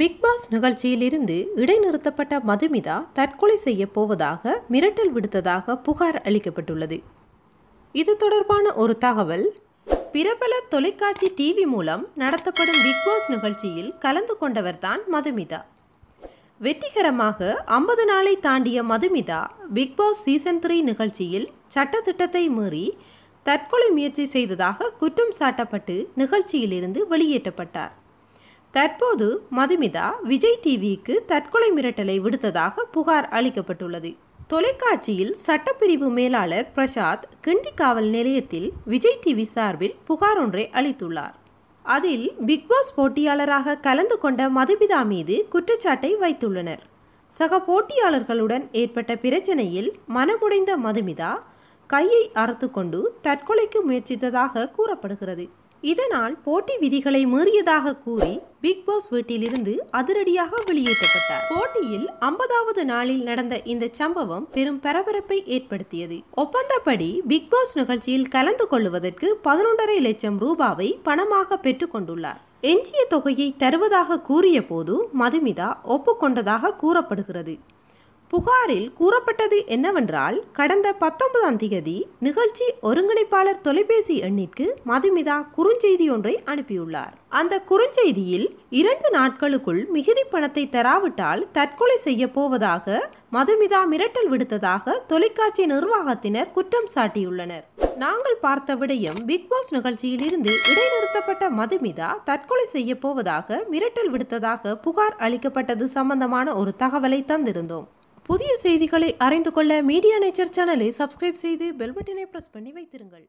Bigg Boss நிகழ்ச்சியிலிருந்து இடைநிறுத்தப்பட்ட மதுமிதா தற்கொலை செய்ய போவதாக மிரட்டல் விடுத்ததாக புகார் அளிக்கப்பட்டுள்ளது இது தொடர்பான ஒரு தகவல் பிரபல தொலைக்காட்சி டிவி மூலம் நடத்தப்படும் பிக்பாஸ் நிகழ்ச்சியில் கலந்து கொண்டவர்தான் மதுமிதா வெற்றிகரமாக ஐம்பது நாளை தாண்டிய மதுமிதா பிக்பாஸ் சீசன் த்ரீ நிகழ்ச்சியில் சட்டத்திட்டத்தை மீறி தற்கொலை முயற்சி செய்ததாக குற்றம் சாட்டப்பட்டு நிகழ்ச்சியிலிருந்து வெளியேற்றப்பட்டார் தற்போது மதுமிதா விஜய் டிவிக்கு தற்கொலை மிரட்டலை விடுத்ததாக புகார் அளிக்கப்பட்டுள்ளது தொலைக்காட்சியில் சட்டப்பிரிவு மேலாளர் பிரசாத் கிண்டி காவல் நிலையத்தில் விஜய் டிவி சார்பில் புகார் ஒன்றை அளித்துள்ளார் அதில் பிக்பாஸ் போட்டியாளராக கலந்து கொண்ட மதுமிதா மீது குற்றச்சாட்டை வைத்துள்ளனர் சக போட்டியாளர்களுடன் ஏற்பட்ட பிரச்சனையில் மனமுடைந்த மதுமிதா கையை அறுத்து கொண்டு தற்கொலைக்கு முயற்சித்ததாக கூறப்படுகிறது இதனால் போட்டி விதிகளை மீறியதாக கூறி பிக் பாஸ் வீட்டிலிருந்து அதிரடியாக வெளியேற்றப்பட்டார் போட்டியில் ஐம்பதாவது நாளில் நடந்த இந்த சம்பவம் பெரும் பரபரப்பை ஏற்படுத்தியது ஒப்பந்தப்படி பிக் பாஸ் நிகழ்ச்சியில் கலந்து கொள்வதற்கு பதினொன்றரை லட்சம் ரூபாவை பணமாக பெற்றுக் கொண்டுள்ளார் எஞ்சிய தொகையை தருவதாக கூறிய போது மதுமிதா ஒப்புக்கொண்டதாக கூறப்படுகிறது புகாரில் கூறப்பட்டது என்னவென்றால் கடந்த பத்தொன்பதாம் திகதி நிகழ்ச்சி ஒருங்கிணைப்பாளர் தொலைபேசி எண்ணிற்கு மதுமிதா குறுஞ்செய்தி ஒன்றை அனுப்பியுள்ளார் அந்த குறுஞ்செய்தியில் இரண்டு நாட்களுக்குள் மிகுதி பணத்தை தராவிட்டால் தற்கொலை செய்ய போவதாக மதுமிதா மிரட்டல் விடுத்ததாக தொலைக்காட்சி நிர்வாகத்தினர் குற்றம் சாட்டியுள்ளனர் நாங்கள் பார்த்த விடயம் பிக் பாஸ் நிகழ்ச்சியில் இருந்து இடைநிறுத்தப்பட்ட மதுமிதா தற்கொலை செய்ய போவதாக மிரட்டல் விடுத்ததாக புகார் அளிக்கப்பட்டது சம்பந்தமான ஒரு தகவலை தந்திருந்தோம் புதிய செய்திகளை அறிந்து கொள்ள மீடியா நேச்சர் சேனலை சப்ஸ்கிரைப் செய்து பெல் பட்டனை பண்ணி வைத்திருங்கள்